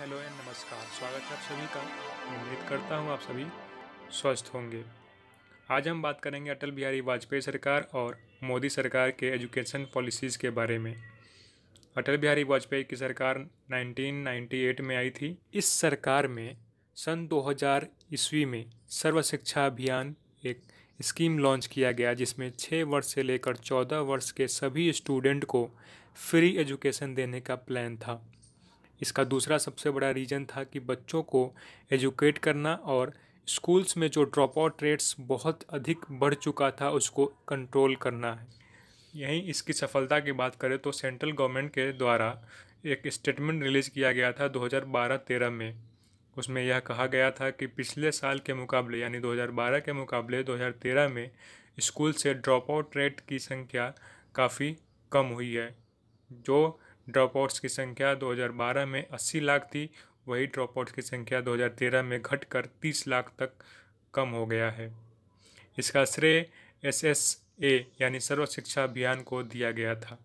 Hello and नमस्कार स्वागत है आप सभी का उम्मीद करता हूँ आप सभी स्वस्थ होंगे आज हम बात करेंगे अटल बिहारी वाजपेयी सरकार और मोदी सरकार के एजुकेशन पॉलिसीज़ के बारे में अटल बिहारी वाजपेयी की सरकार 1998 में आई थी इस सरकार में सन 2000 ईस्वी में सर्व शिक्षा अभियान एक स्कीम लॉन्च किया गया जिसमें छः वर्ष से लेकर चौदह वर्ष के सभी स्टूडेंट को फ्री एजुकेशन देने का प्लान था इसका दूसरा सबसे बड़ा रीज़न था कि बच्चों को एजुकेट करना और स्कूल्स में जो ड्रॉप आउट रेट्स बहुत अधिक बढ़ चुका था उसको कंट्रोल करना है यहीं इसकी सफलता की बात करें तो सेंट्रल गवर्नमेंट के द्वारा एक स्टेटमेंट रिलीज़ किया गया था 2012-13 में उसमें यह कहा गया था कि पिछले साल के मुकाबले यानी 2012 के मुकाबले 2013 में स्कूल से ड्रॉप आउट रेट की संख्या काफ़ी कम हुई है जो ड्रॉपआउट्स की संख्या 2012 में 80 लाख थी वही ड्रॉपआउट्स की संख्या 2013 में घटकर 30 लाख तक कम हो गया है इसका श्रेय एस एस ए यानी सर्व शिक्षा अभियान को दिया गया था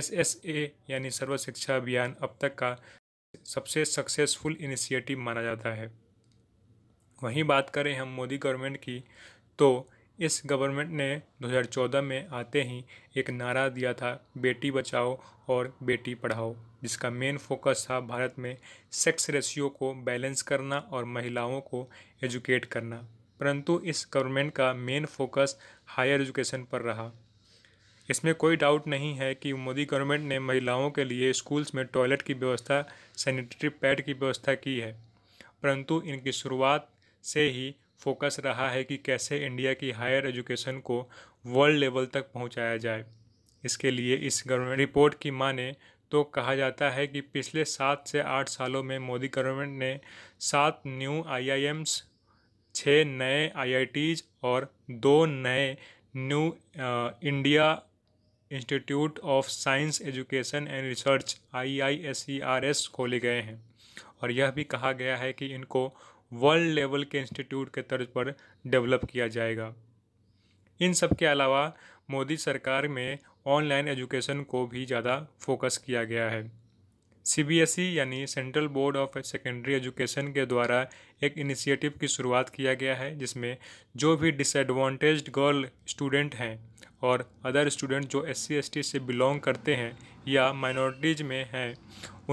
एस एस ए यानी सर्व शिक्षा अभियान अब तक का सबसे सक्सेसफुल इनिशिएटिव माना जाता है वहीं बात करें हम मोदी गवर्नमेंट की तो इस गवर्नमेंट ने 2014 में आते ही एक नारा दिया था बेटी बचाओ और बेटी पढ़ाओ जिसका मेन फोकस था भारत में सेक्स रेशियो को बैलेंस करना और महिलाओं को एजुकेट करना परंतु इस गवर्नमेंट का मेन फोकस हायर एजुकेशन पर रहा इसमें कोई डाउट नहीं है कि मोदी गवर्नमेंट ने महिलाओं के लिए स्कूल्स में टॉयलेट की व्यवस्था सैनिटरी पैड की व्यवस्था की है परंतु इनकी शुरुआत से ही फोकस रहा है कि कैसे इंडिया की हायर एजुकेशन को वर्ल्ड लेवल तक पहुंचाया जाए इसके लिए इस गवर्नमेंट रिपोर्ट की माने तो कहा जाता है कि पिछले सात से आठ सालों में मोदी गवर्नमेंट ने सात न्यू आईआईएम्स छः नए आईआईटीज और दो नए new India institute of science education and research I I S R S खोले गए हैं और यह भी कहा गया है कि इनको वर्ल्ड लेवल के इंस्टीट्यूट के तर्ज पर डेवलप किया जाएगा इन सब के अलावा मोदी सरकार में ऑनलाइन एजुकेशन को भी ज़्यादा फोकस किया गया है सीबीएसई यानी central board of secondary education के द्वारा एक इनिशिएटिव की शुरुआत किया गया है जिसमें जो भी डिसएडवांटेज गर्ल स्टूडेंट हैं और अदर स्टूडेंट जो एस सी से बिलोंग करते हैं या माइनॉरिटीज़ में हैं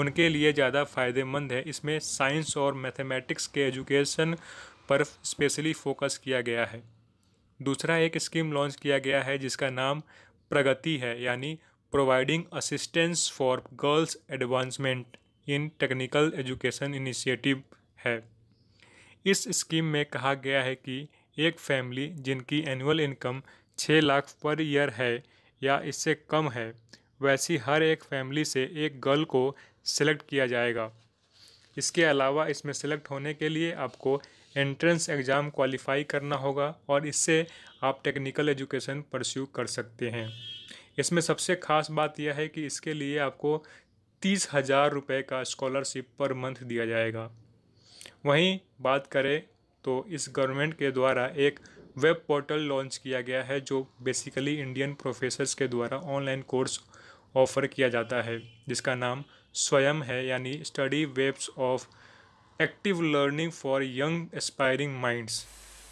उनके लिए ज़्यादा फ़ायदेमंद है इसमें साइंस और मैथमेटिक्स के एजुकेशन पर स्पेशली फोकस किया गया है दूसरा एक स्कीम लॉन्च किया गया है जिसका नाम प्रगति है यानी providing assistance for girls advancement in technical education initiative है इस स्कीम में कहा गया है कि एक फैमिली जिनकी एनुअल इनकम छः लाख पर ईयर है या इससे कम है वैसी हर एक फैमिली से एक गर्ल को सिलेक्ट किया जाएगा इसके अलावा इसमें सिलेक्ट होने के लिए आपको एंट्रेंस एग्ज़ाम क्वालिफाई करना होगा और इससे आप टेक्निकल एजुकेशन परस्यू कर सकते हैं इसमें सबसे ख़ास बात यह है कि इसके लिए आपको तीस हज़ार रुपये का स्कॉलरशिप पर मंथ दिया जाएगा वहीं बात करें तो इस गवर्नमेंट के द्वारा एक वेब पोर्टल लॉन्च किया गया है जो बेसिकली इंडियन प्रोफेसर्स के द्वारा ऑनलाइन कोर्स ऑफर किया जाता है जिसका नाम स्वयं है यानी study webs of active learning for young aspiring minds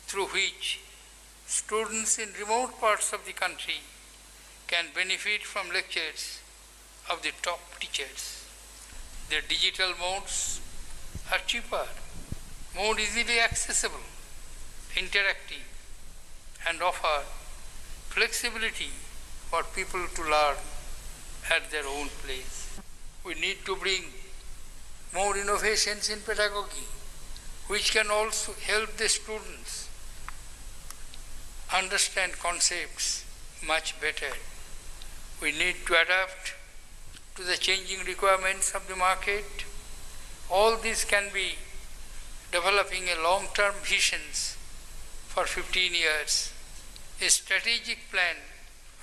through which students in remote parts of the country can benefit from lectures of the top teachers the digital modes are cheaper mode easily accessible interactive and offer flexibility for people to learn at their own place. We need to bring more innovations in pedagogy, which can also help the students understand concepts much better. We need to adapt to the changing requirements of the market. All these can be developing a long-term visions for 15 years, a strategic plan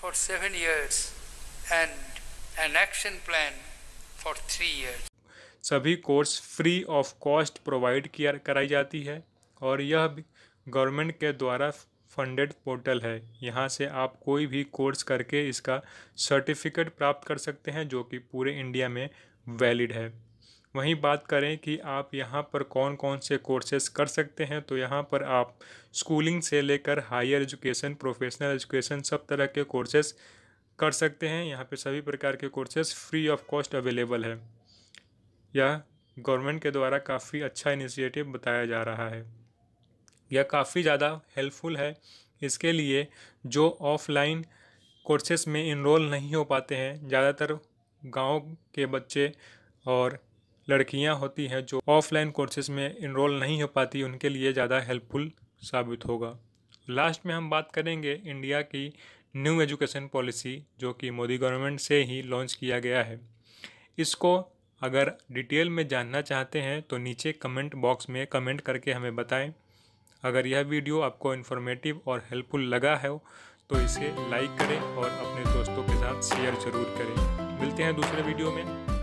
for seven years, and an action plan for three years सभी course free of cost provide किया कराई जाती है और यह government के द्वारा funded portal है यहाँ से आप कोई भी कोर्स करके इसका सर्टिफिकेट प्राप्त कर सकते हैं जो कि पूरे इंडिया में वैलिड है वहीं बात करें कि आप यहाँ पर कौन कौन से कोर्सेस कर सकते हैं तो यहाँ पर आप स्कूलिंग से लेकर हायर एजुकेशन प्रोफेशनल एजुकेशन सब तरह के कोर्सेस कर सकते हैं यहाँ पे सभी प्रकार के courses free of cost available है यह गवर्नमेंट के द्वारा काफ़ी अच्छा इनिशिएटिव बताया जा रहा है यह काफ़ी ज़्यादा हेल्पफुल है इसके लिए जो ऑफलाइन कोर्सेस में इनरोल नहीं हो पाते हैं ज़्यादातर गांव के बच्चे और लड़कियां होती हैं जो ऑफलाइन कोर्सेज में इनरोल नहीं हो पाती उनके लिए ज़्यादा हेल्पफुल साबित होगा लास्ट में हम बात करेंगे इंडिया की न्यू एजुकेशन पॉलिसी जो कि मोदी गवर्नमेंट से ही लॉन्च किया गया है इसको अगर डिटेल में जानना चाहते हैं तो नीचे कमेंट बॉक्स में कमेंट करके हमें बताएं अगर यह वीडियो आपको इन्फॉर्मेटिव और हेल्पफुल लगा है तो इसे लाइक करें और अपने दोस्तों के साथ शेयर ज़रूर करें मिलते हैं दूसरे वीडियो में